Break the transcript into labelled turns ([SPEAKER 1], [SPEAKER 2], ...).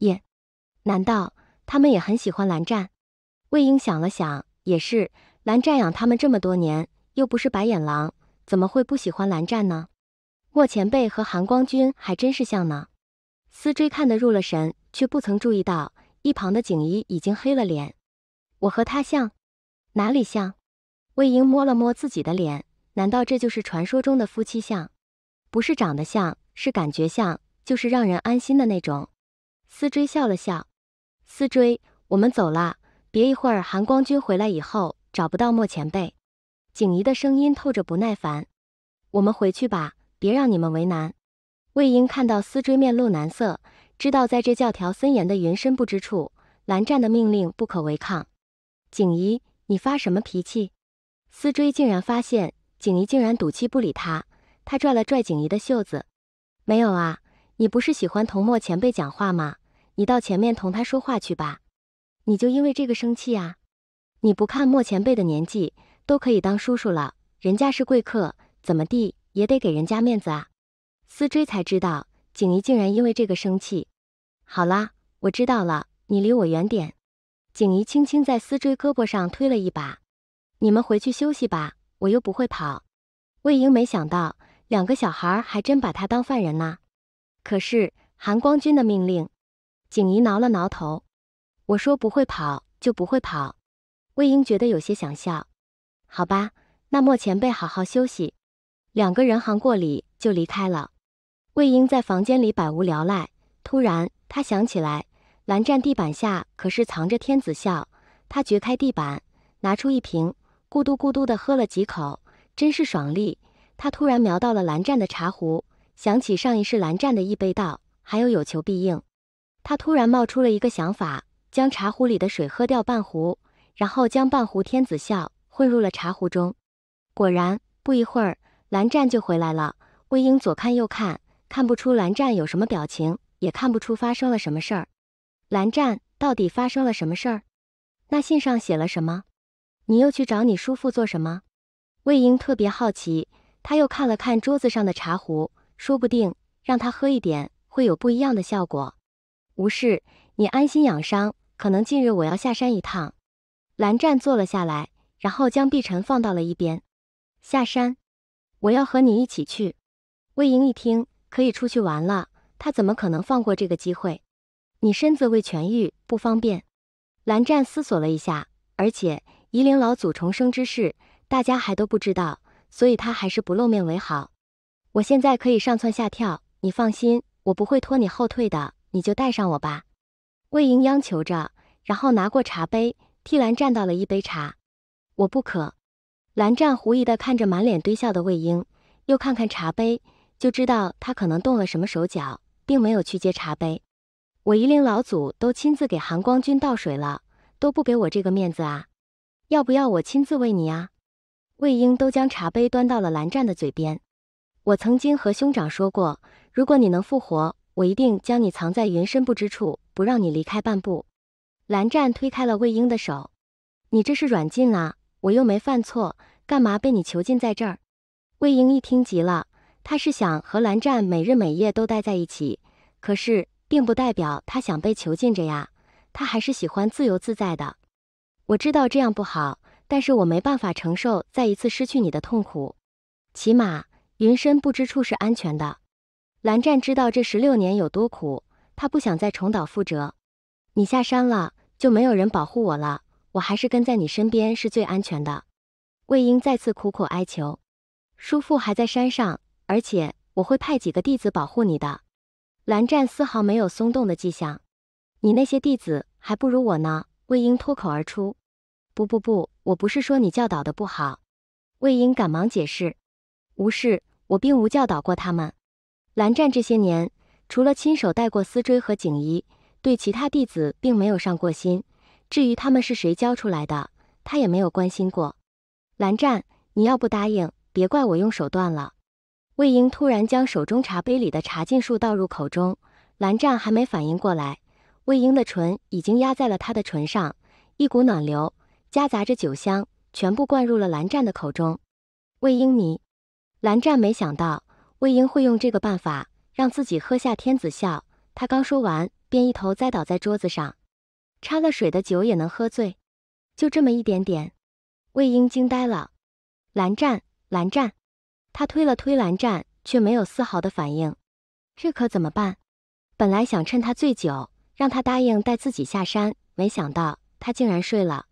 [SPEAKER 1] 耶，难道他们也很喜欢蓝湛？魏婴想了想，也是，蓝湛养他们这么多年，又不是白眼狼，怎么会不喜欢蓝湛呢？莫前辈和韩光君还真是像呢。思追看得入了神，却不曾注意到一旁的景仪已经黑了脸。我和他像？哪里像？魏婴摸了摸自己的脸，难道这就是传说中的夫妻相？不是长得像，是感觉像，就是让人安心的那种。思追笑了笑，思追，我们走了，别一会儿韩光君回来以后找不到莫前辈。景怡的声音透着不耐烦，我们回去吧，别让你们为难。魏婴看到思追面露难色，知道在这教条森严的云深不知处，蓝湛的命令不可违抗。景怡，你发什么脾气？思追竟然发现景怡竟然赌气不理他，他拽了拽景怡的袖子，没有啊，你不是喜欢同莫前辈讲话吗？你到前面同他说话去吧，你就因为这个生气啊？你不看莫前辈的年纪，都可以当叔叔了，人家是贵客，怎么地也得给人家面子啊！思追才知道，景怡竟然因为这个生气。好啦，我知道了，你离我远点。景怡轻轻在思追胳膊上推了一把，你们回去休息吧，我又不会跑。魏婴没想到，两个小孩还真把他当犯人呢。可是韩光君的命令。景怡挠了挠头，我说不会跑就不会跑。魏婴觉得有些想笑，好吧，那莫前辈好好休息。两个人行过礼就离开了。魏婴在房间里百无聊赖，突然他想起来，蓝湛地板下可是藏着天子笑。他掘开地板，拿出一瓶，咕嘟咕嘟的喝了几口，真是爽利。他突然瞄到了蓝湛的茶壶，想起上一世蓝湛的一杯道，还有有求必应。他突然冒出了一个想法，将茶壶里的水喝掉半壶，然后将半壶天子笑混入了茶壶中。果然，不一会儿，蓝湛就回来了。魏婴左看右看，看不出蓝湛有什么表情，也看不出发生了什么事儿。蓝湛到底发生了什么事儿？那信上写了什么？你又去找你叔父做什么？魏婴特别好奇，他又看了看桌子上的茶壶，说不定让他喝一点会有不一样的效果。无事，你安心养伤。可能近日我要下山一趟。蓝湛坐了下来，然后将碧晨放到了一边。下山，我要和你一起去。魏莹一听可以出去玩了，她怎么可能放过这个机会？你身子未痊愈，不方便。蓝湛思索了一下，而且夷陵老祖重生之事，大家还都不知道，所以他还是不露面为好。我现在可以上蹿下跳，你放心，我不会拖你后退的。你就带上我吧，魏婴央求着，然后拿过茶杯替蓝湛倒了一杯茶。我不渴。蓝湛狐疑的看着满脸堆笑的魏婴，又看看茶杯，就知道他可能动了什么手脚，并没有去接茶杯。我夷陵老祖都亲自给含光君倒水了，都不给我这个面子啊！要不要我亲自喂你啊？魏婴都将茶杯端到了蓝湛的嘴边。我曾经和兄长说过，如果你能复活。我一定将你藏在云深不知处，不让你离开半步。蓝湛推开了魏婴的手，你这是软禁啊！我又没犯错，干嘛被你囚禁在这儿？魏婴一听急了，他是想和蓝湛每日每夜都待在一起，可是并不代表他想被囚禁着呀，他还是喜欢自由自在的。我知道这样不好，但是我没办法承受再一次失去你的痛苦，起码云深不知处是安全的。蓝湛知道这十六年有多苦，他不想再重蹈覆辙。你下山了，就没有人保护我了。我还是跟在你身边是最安全的。魏婴再次苦苦哀求：“叔父还在山上，而且我会派几个弟子保护你的。”蓝湛丝毫没有松动的迹象。你那些弟子还不如我呢！魏婴脱口而出：“不不不，我不是说你教导的不好。”魏婴赶忙解释：“无事，我并无教导过他们。”蓝湛这些年，除了亲手带过思追和景怡，对其他弟子并没有上过心。至于他们是谁教出来的，他也没有关心过。蓝湛，你要不答应，别怪我用手段了。魏婴突然将手中茶杯里的茶浸术倒入口中，蓝湛还没反应过来，魏婴的唇已经压在了他的唇上，一股暖流夹杂着酒香，全部灌入了蓝湛的口中。魏婴，你……蓝湛没想到。魏婴会用这个办法让自己喝下天子笑。他刚说完，便一头栽倒在桌子上。掺了水的酒也能喝醉，就这么一点点。魏婴惊呆了。蓝湛，蓝湛，他推了推蓝湛，却没有丝毫的反应。这可怎么办？本来想趁他醉酒，让他答应带自己下山，没想到他竟然睡了。